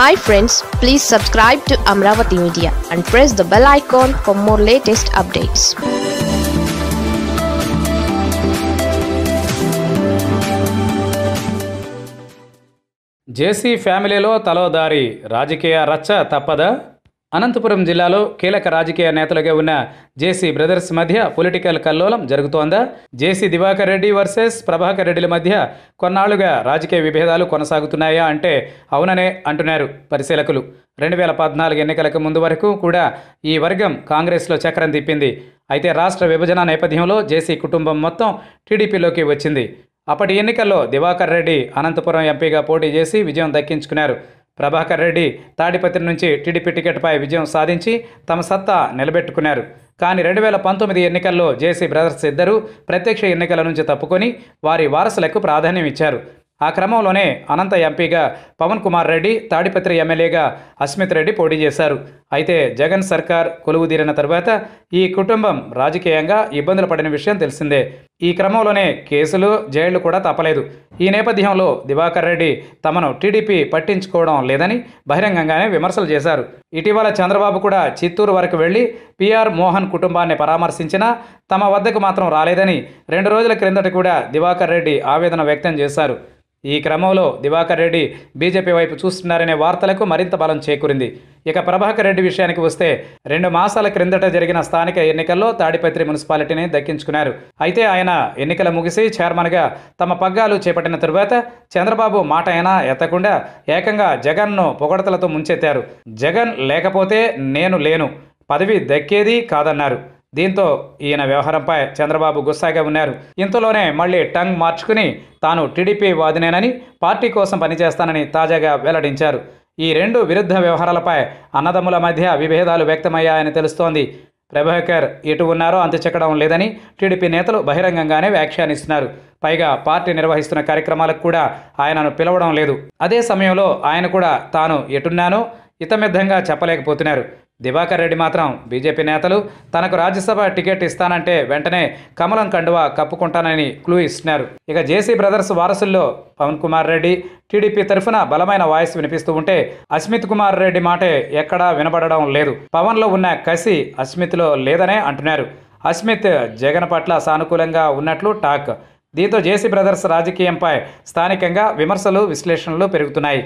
hi friends please subscribe to Amaravati media and press the bell icon for more latest updates JC ఫ్యామిలీలో తలోదారి రాజకీయ రచ్చ తప్పదా అనంతపురం జిల్లాలో కీలక రాజకీయ నేతలుగా ఉన్న జేసీ బ్రదర్స్ మధ్య పొలిటికల్ కల్లోలం జరుగుతోందా జేసీ దివాకర్ రెడ్డి వర్సెస్ ప్రభాకర్ రెడ్డిల మధ్య కొన్నాళ్లుగా రాజకీయ విభేదాలు కొనసాగుతున్నాయా అంటే అవుననే అంటున్నారు పరిశీలకులు రెండు వేల పద్నాలుగు ఎన్నికలకు ముందు వరకు కూడా ఈ వర్గం కాంగ్రెస్లో చక్రం తిప్పింది అయితే రాష్ట్ర విభజన నేపథ్యంలో జేసీ కుటుంబం మొత్తం టీడీపీలోకి వచ్చింది అప్పటి ఎన్నికల్లో దివాకర్ రెడ్డి అనంతపురం ఎంపీగా పోటీ చేసి విజయం దక్కించుకున్నారు ప్రభాకర్ రెడ్డి తాడిపత్రి నుంచి టీడీపీ టికెట్పై విజయం సాధించి తమ సత్తా నిలబెట్టుకున్నారు కానీ రెండు వేల పంతొమ్మిది ఎన్నికల్లో జేసీ బ్రదర్స్ ఇద్దరు ప్రత్యక్ష ఎన్నికల నుంచి తప్పుకొని వారి వారసులకు ప్రాధాన్యం ఇచ్చారు ఆ క్రమంలోనే అనంత ఎంపీగా పవన్ కుమార్ రెడ్డి తాడిపత్రి ఎమ్మెల్యేగా అస్మిత్ రెడ్డి పోటీ చేశారు అయితే జగన్ సర్కార్ కొలువు తీరిన తర్వాత ఈ కుటుంబం రాజకీయంగా ఇబ్బందులు పడిన విషయం తెలిసిందే ఈ క్రమంలోనే కేసులు జైళ్లు కూడా తప్పలేదు ఈ నేపథ్యంలో దివాకర్ రెడ్డి తమను టీడీపీ పట్టించుకోవడం లేదని బహిరంగంగానే విమర్శలు చేశారు ఇటీవల చంద్రబాబు కూడా చిత్తూరు వరకు వెళ్లి పిఆర్ మోహన్ కుటుంబాన్ని పరామర్శించినా తమ వద్దకు మాత్రం రాలేదని రెండు రోజుల క్రిందట కూడా దివాకర్ రెడ్డి ఆవేదన వ్యక్తం చేశారు ఈ క్రమంలో దివాకర్ రెడ్డి బీజేపీ వైపు చూస్తున్నారనే వార్తలకు మరింత బలం చేకూరింది ఇక ప్రభాకర్ రెడ్డి విషయానికి వస్తే రెండు మాసాల క్రిందట జరిగిన స్థానిక ఎన్నికల్లో తాడిపత్రి మున్సిపాలిటీని దక్కించుకున్నారు అయితే ఆయన ఎన్నికల ముగిసి చైర్మన్గా తమ పగ్గాలు చేపట్టిన తరువాత చంద్రబాబు మాట అయినా ఎత్తకుండా ఏకంగా జగన్ను పొగడతలతో ముంచెత్తారు జగన్ లేకపోతే నేను లేను పదవి దక్కేది కాదన్నారు దీంతో ఈయన వ్యవహారంపై చంద్రబాబు గుస్సాగా ఉన్నారు ఇంతలోనే మళ్ళీ టంగ్ మార్చుకుని తాను టీడీపీ వాదినేనని పార్టీ కోసం పనిచేస్తానని తాజాగా వెల్లడించారు ఈ రెండు విరుద్ధ వ్యవహారాలపై అన్నదమ్ముల మధ్య విభేదాలు వ్యక్తమయ్యాయని తెలుస్తోంది ప్రభాకర్ ఎటు ఉన్నారో అంత చెక్కడం లేదని టీడీపీ నేతలు బహిరంగంగానే వ్యాఖ్యానిస్తున్నారు పైగా పార్టీ నిర్వహిస్తున్న కార్యక్రమాలకు కూడా ఆయనను పిలవడం లేదు అదే సమయంలో ఆయన కూడా తాను ఎటున్నానో ఇతమిద్ధంగా చెప్పలేకపోతున్నారు దివాకర్ రెడ్డి మాత్రం బీజేపీ నేతలు తనకు రాజ్యసభ టికెట్ ఇస్తానంటే వెంటనే కమలం కండువా కప్పుకుంటానని క్లూ ఇస్తున్నారు ఇక జేసీ బ్రదర్స్ వారసుల్లో పవన్ కుమార్ రెడ్డి టీడీపీ తరఫున బలమైన వాయిస్ వినిపిస్తూ ఉంటే అస్మిత్ కుమార్ రెడ్డి మాటే ఎక్కడా వినబడడం లేదు పవన్లో ఉన్న కసి అస్మిత్లో లేదనే అంటున్నారు అస్మిత్ జగన్ పట్ల సానుకూలంగా ఉన్నట్లు టాక్ దీంతో జేసీ బ్రదర్స్ రాజకీయంపై స్థానికంగా విమర్శలు విశ్లేషణలు పెరుగుతున్నాయి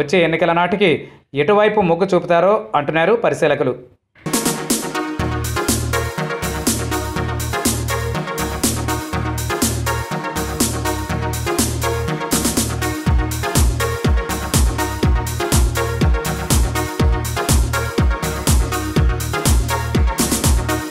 వచ్చే ఎన్నికల నాటికి ఎటువైపు మొగ్గు చూపుతారో అంటున్నారు పరిశీలకులు